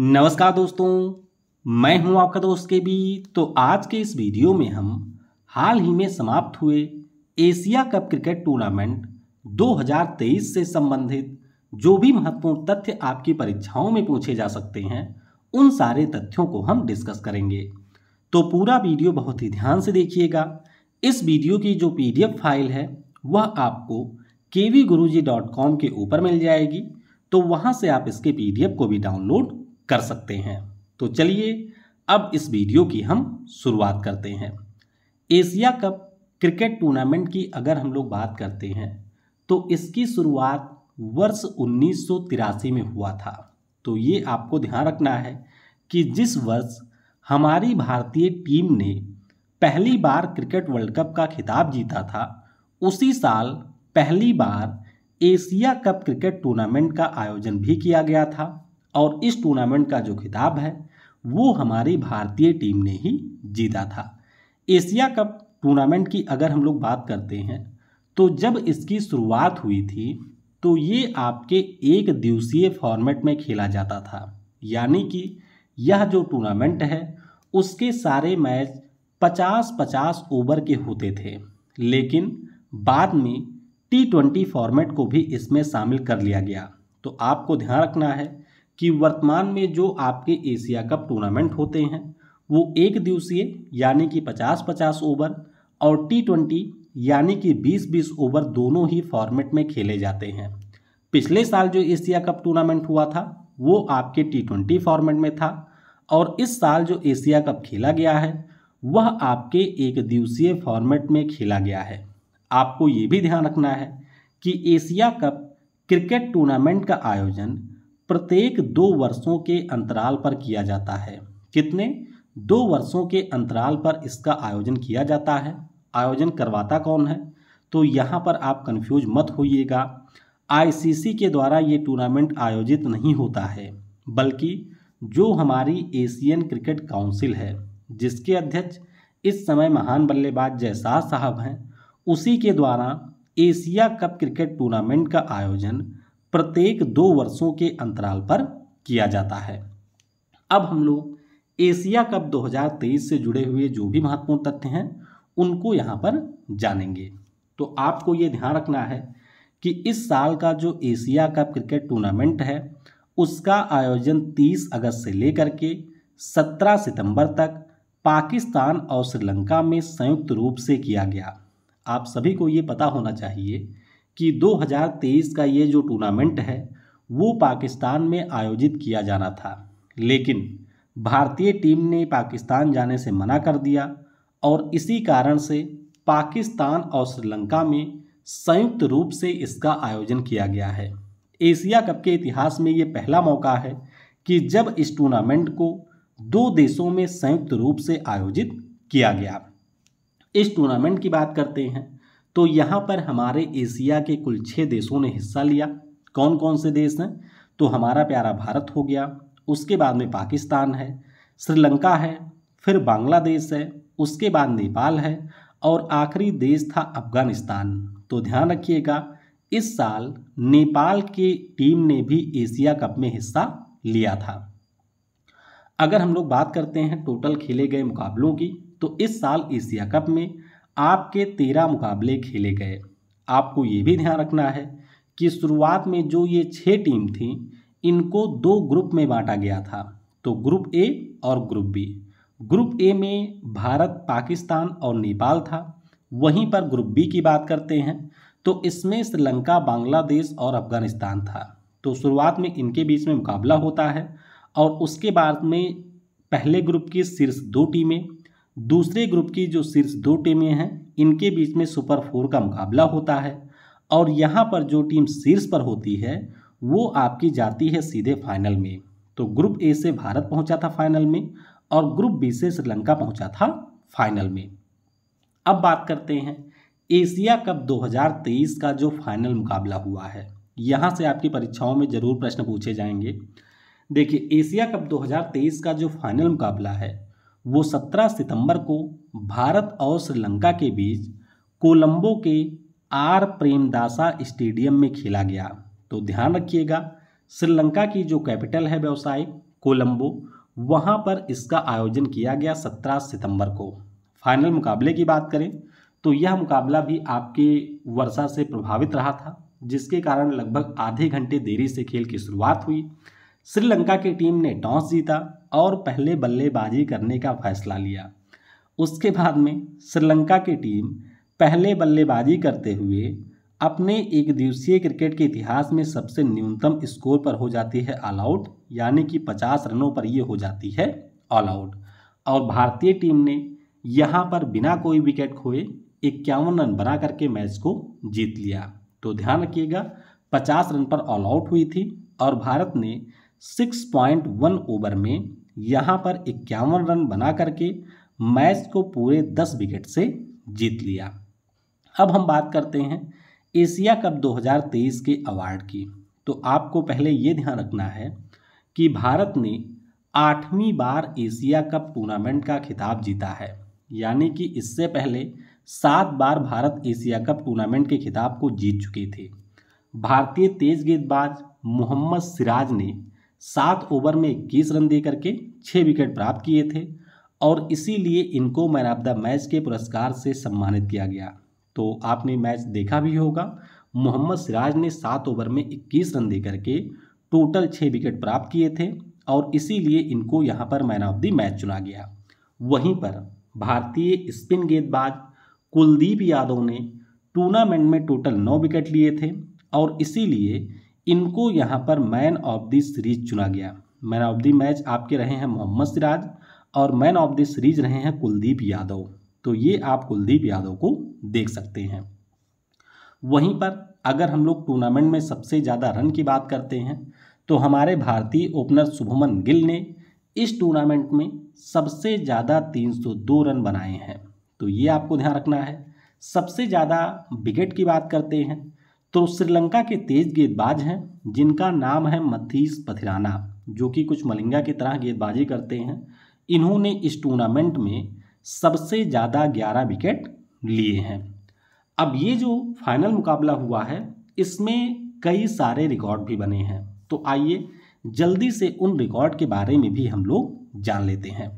नमस्कार दोस्तों मैं हूं आपका दोस्त के बी तो आज के इस वीडियो में हम हाल ही में समाप्त हुए एशिया कप क्रिकेट टूर्नामेंट 2023 से संबंधित जो भी महत्वपूर्ण तथ्य आपकी परीक्षाओं में पूछे जा सकते हैं उन सारे तथ्यों को हम डिस्कस करेंगे तो पूरा वीडियो बहुत ही ध्यान से देखिएगा इस वीडियो की जो पीडीएफ फाइल है वह आपको के के ऊपर मिल जाएगी तो वहाँ से आप इसके पीडीएफ को भी डाउनलोड कर सकते हैं तो चलिए अब इस वीडियो की हम शुरुआत करते हैं एशिया कप क्रिकेट टूर्नामेंट की अगर हम लोग बात करते हैं तो इसकी शुरुआत वर्ष उन्नीस में हुआ था तो ये आपको ध्यान रखना है कि जिस वर्ष हमारी भारतीय टीम ने पहली बार क्रिकेट वर्ल्ड कप का खिताब जीता था उसी साल पहली बार एशिया कप क्रिकेट टूर्नामेंट का आयोजन भी किया गया था और इस टूर्नामेंट का जो खिताब है वो हमारी भारतीय टीम ने ही जीता था एशिया कप टूर्नामेंट की अगर हम लोग बात करते हैं तो जब इसकी शुरुआत हुई थी तो ये आपके एक दिवसीय फॉर्मेट में खेला जाता था यानी कि यह जो टूर्नामेंट है उसके सारे मैच पचास पचास ओवर के होते थे लेकिन बाद में टी ट्वेंटी फॉर्मेट को भी इसमें शामिल कर लिया गया तो आपको ध्यान रखना है कि वर्तमान में जो आपके एशिया कप टूर्नामेंट होते हैं वो एक दिवसीय यानी कि पचास पचास ओवर और टी ट्वेंटी यानी कि बीस बीस ओवर दोनों ही फॉर्मेट में खेले जाते हैं पिछले साल जो एशिया कप टूर्नामेंट हुआ था वो आपके टी ट्वेंटी फॉर्मेट में था और इस साल जो एशिया कप खेला गया है वह आपके एक दिवसीय फॉर्मेट में खेला गया है आपको ये भी ध्यान रखना है कि एशिया कप क्रिकेट टूर्नामेंट का आयोजन प्रत्येक दो वर्षों के अंतराल पर किया जाता है कितने दो वर्षों के अंतराल पर इसका आयोजन किया जाता है आयोजन करवाता कौन है तो यहाँ पर आप कंफ्यूज मत होइएगा आईसीसी के द्वारा ये टूर्नामेंट आयोजित नहीं होता है बल्कि जो हमारी एशियन क्रिकेट काउंसिल है जिसके अध्यक्ष इस समय महान बल्लेबाज जयसाज साहब हैं उसी के द्वारा एशिया कप क्रिकेट टूर्नामेंट का आयोजन प्रत्येक दो वर्षों के अंतराल पर किया जाता है अब हम लोग एशिया कप 2023 से जुड़े हुए जो भी महत्वपूर्ण तथ्य हैं उनको यहाँ पर जानेंगे तो आपको ये ध्यान रखना है कि इस साल का जो एशिया कप क्रिकेट टूर्नामेंट है उसका आयोजन 30 अगस्त से लेकर के 17 सितंबर तक पाकिस्तान और श्रीलंका में संयुक्त रूप से किया गया आप सभी को ये पता होना चाहिए कि 2023 का ये जो टूर्नामेंट है वो पाकिस्तान में आयोजित किया जाना था लेकिन भारतीय टीम ने पाकिस्तान जाने से मना कर दिया और इसी कारण से पाकिस्तान और श्रीलंका में संयुक्त रूप से इसका आयोजन किया गया है एशिया कप के इतिहास में ये पहला मौका है कि जब इस टूर्नामेंट को दो देशों में संयुक्त रूप से आयोजित किया गया इस टूर्नामेंट की बात करते हैं तो यहाँ पर हमारे एशिया के कुल छः देशों ने हिस्सा लिया कौन कौन से देश हैं तो हमारा प्यारा भारत हो गया उसके बाद में पाकिस्तान है श्रीलंका है फिर बांग्लादेश है उसके बाद नेपाल है और आखिरी देश था अफगानिस्तान तो ध्यान रखिएगा इस साल नेपाल की टीम ने भी एशिया कप में हिस्सा लिया था अगर हम लोग बात करते हैं टोटल खेले गए मुकाबलों की तो इस साल एशिया कप में आपके तेरह मुकाबले खेले गए आपको ये भी ध्यान रखना है कि शुरुआत में जो ये छः टीम थी इनको दो ग्रुप में बांटा गया था तो ग्रुप ए और ग्रुप बी ग्रुप ए में भारत पाकिस्तान और नेपाल था वहीं पर ग्रुप बी की बात करते हैं तो इसमें श्रीलंका बांग्लादेश और अफगानिस्तान था तो शुरुआत में इनके बीच में मुकाबला होता है और उसके बाद में पहले ग्रुप की शीर्ष दो टीमें दूसरे ग्रुप की जो शीर्ष दो टीमें हैं इनके बीच में सुपर फोर का मुकाबला होता है और यहाँ पर जो टीम शीर्ष पर होती है वो आपकी जाती है सीधे फाइनल में तो ग्रुप ए से भारत पहुँचा था फाइनल में और ग्रुप बी से श्रीलंका पहुँचा था फाइनल में अब बात करते हैं एशिया कप 2023 का जो फाइनल मुकाबला हुआ है यहाँ से आपकी परीक्षाओं में ज़रूर प्रश्न पूछे जाएंगे देखिए एशिया कप 2023 का जो फाइनल मुकाबला है वो 17 सितंबर को भारत और श्रीलंका के बीच कोलंबो के आर प्रेमदासा स्टेडियम में खेला गया तो ध्यान रखिएगा श्रीलंका की जो कैपिटल है व्यवसाय कोलंबो वहाँ पर इसका आयोजन किया गया 17 सितंबर को फाइनल मुकाबले की बात करें तो यह मुकाबला भी आपके वर्षा से प्रभावित रहा था जिसके कारण लगभग आधे घंटे देरी से खेल की शुरुआत हुई श्रीलंका की टीम ने टॉस जीता और पहले बल्लेबाजी करने का फैसला लिया उसके बाद में श्रीलंका की टीम पहले बल्लेबाजी करते हुए अपने एक दिवसीय क्रिकेट के इतिहास में सबसे न्यूनतम स्कोर पर हो जाती है ऑल आउट यानी कि 50 रनों पर ये हो जाती है ऑल आउट और भारतीय टीम ने यहाँ पर बिना कोई विकेट खोए इक्यावन रन बना करके मैच को जीत लिया तो ध्यान रखिएगा 50 रन पर ऑल आउट हुई थी और भारत ने सिक्स पॉइंट वन ओवर में यहाँ पर इक्यावन रन बना करके मैच को पूरे दस विकेट से जीत लिया अब हम बात करते हैं एशिया कप 2023 के अवार्ड की तो आपको पहले ये ध्यान रखना है कि भारत ने आठवीं बार एशिया कप टूर्नामेंट का खिताब जीता है यानी कि इससे पहले सात बार भारत एशिया कप टूर्नामेंट के खिताब को जीत चुके थे भारतीय तेज गेंदबाज मोहम्मद सिराज ने सात ओवर में इक्कीस रन दे करके छः विकेट प्राप्त किए थे और इसीलिए इनको मैन ऑफ द मैच के पुरस्कार से सम्मानित किया गया तो आपने मैच देखा भी होगा मोहम्मद सिराज ने सात ओवर में इक्कीस रन दे करके टोटल छः विकेट प्राप्त किए थे और इसीलिए इनको यहाँ पर मैन ऑफ द मैच चुना गया वहीं पर भारतीय स्पिन गेंदबाज कुलदीप यादव ने टूर्नामेंट में टोटल नौ विकेट लिए थे और इसीलिए इनको यहाँ पर मैन ऑफ द सीरीज चुना गया मैन ऑफ द मैच आपके रहे हैं मोहम्मद सिराज और मैन ऑफ द सीरीज रहे हैं कुलदीप यादव तो ये आप कुलदीप यादव को देख सकते हैं वहीं पर अगर हम लोग टूर्नामेंट में सबसे ज़्यादा रन की बात करते हैं तो हमारे भारतीय ओपनर शुभमन गिल ने इस टूर्नामेंट में सबसे ज़्यादा 302 रन बनाए हैं तो ये आपको ध्यान रखना है सबसे ज़्यादा विकेट की बात करते हैं तो श्रीलंका के तेज गेंदबाज हैं जिनका नाम है मथीस पथिराना जो कि कुछ मलिंगा की तरह गेंदबाजी करते हैं इन्होंने इस टूर्नामेंट में सबसे ज़्यादा ग्यारह विकेट लिए हैं अब ये जो फाइनल मुकाबला हुआ है इसमें कई सारे रिकॉर्ड भी बने हैं तो आइए जल्दी से उन रिकॉर्ड के बारे में भी हम लोग जान लेते हैं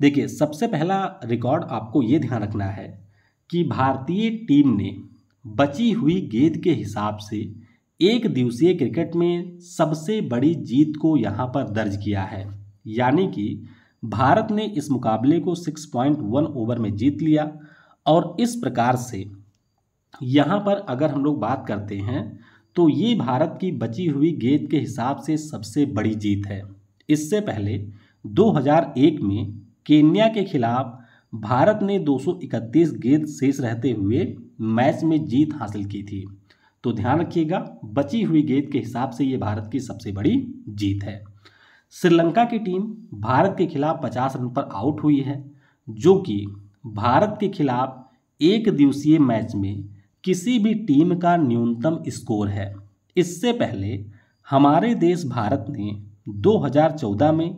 देखिए सबसे पहला रिकॉर्ड आपको ये ध्यान रखना है कि भारतीय टीम ने बची हुई गेंद के हिसाब से एक दिवसीय क्रिकेट में सबसे बड़ी जीत को यहाँ पर दर्ज किया है यानी कि भारत ने इस मुकाबले को 6.1 ओवर में जीत लिया और इस प्रकार से यहाँ पर अगर हम लोग बात करते हैं तो ये भारत की बची हुई गेंद के हिसाब से सबसे बड़ी जीत है इससे पहले 2001 में केन्या के खिलाफ भारत ने 231 गेंद शेष रहते हुए मैच में जीत हासिल की थी तो ध्यान रखिएगा बची हुई गेंद के हिसाब से ये भारत की सबसे बड़ी जीत है श्रीलंका की टीम भारत के खिलाफ 50 रन पर आउट हुई है जो कि भारत के खिलाफ एक दिवसीय मैच में किसी भी टीम का न्यूनतम स्कोर है इससे पहले हमारे देश भारत ने 2014 में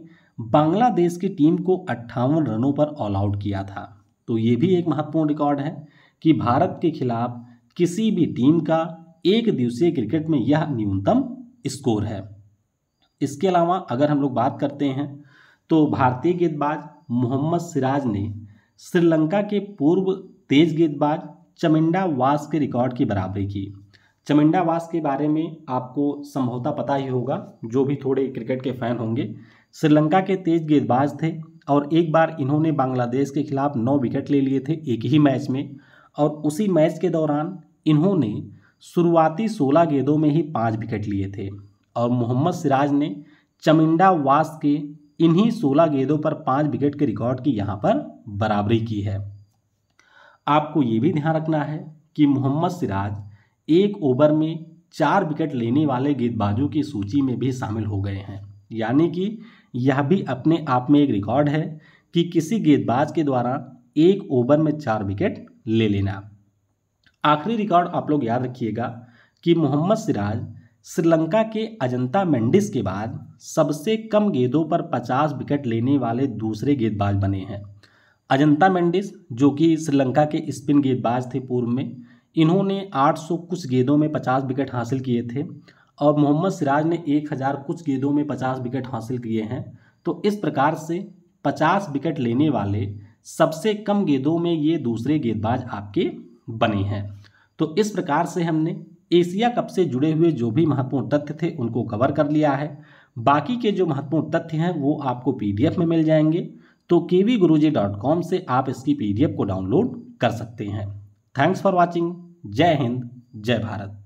बांग्लादेश की टीम को अट्ठावन रनों पर ऑल आउट किया था तो ये भी एक महत्वपूर्ण रिकॉर्ड है कि भारत के खिलाफ किसी भी टीम का एक दिवसीय क्रिकेट में यह न्यूनतम स्कोर है इसके अलावा अगर हम लोग बात करते हैं तो भारतीय गेंदबाज मोहम्मद सिराज ने श्रीलंका के पूर्व तेज गेंदबाज चमिंडा वास के रिकॉर्ड की बराबरी की चमिंडा वास के बारे में आपको संभवतः पता ही होगा जो भी थोड़े क्रिकेट के फैन होंगे श्रीलंका के तेज गेंदबाज थे और एक बार इन्होंने बांग्लादेश के खिलाफ नौ विकेट ले लिए थे एक ही मैच में और उसी मैच के दौरान इन्होंने शुरुआती सोलह गेंदों में ही पाँच विकेट लिए थे और मोहम्मद सिराज ने चमिंडा वास के इन्हीं सोलह गेंदों पर पाँच विकेट के रिकॉर्ड की यहाँ पर बराबरी की है आपको ये भी ध्यान रखना है कि मोहम्मद सिराज एक ओवर में चार विकेट लेने वाले गेंदबाजों की सूची में भी शामिल हो गए हैं यानी कि यह भी अपने आप में एक रिकॉर्ड है कि किसी गेंदबाज के द्वारा एक ओवर में चार विकेट ले लेना आखिरी रिकॉर्ड आप लोग याद रखिएगा कि मोहम्मद सिराज श्रीलंका के अजंता मेंडिस के बाद सबसे कम गेंदों पर 50 विकेट लेने वाले दूसरे गेंदबाज बने हैं अजंता मेंडिस जो कि श्रीलंका के स्पिन गेंदबाज थे पूर्व में इन्होंने 800 कुछ गेंदों में 50 विकेट हासिल किए थे और मोहम्मद सिराज ने एक हज़ार कुछ गेंदों में पचास विकेट हासिल किए हैं तो इस प्रकार से पचास विकेट लेने वाले सबसे कम गेंदों में ये दूसरे गेंदबाज आपके बने हैं तो इस प्रकार से हमने एशिया कप से जुड़े हुए जो भी महत्वपूर्ण तथ्य थे उनको कवर कर लिया है बाकी के जो महत्वपूर्ण तथ्य हैं वो आपको पी में मिल जाएंगे तो के से आप इसकी पी को डाउनलोड कर सकते हैं थैंक्स फॉर वॉचिंग जय हिंद जय भारत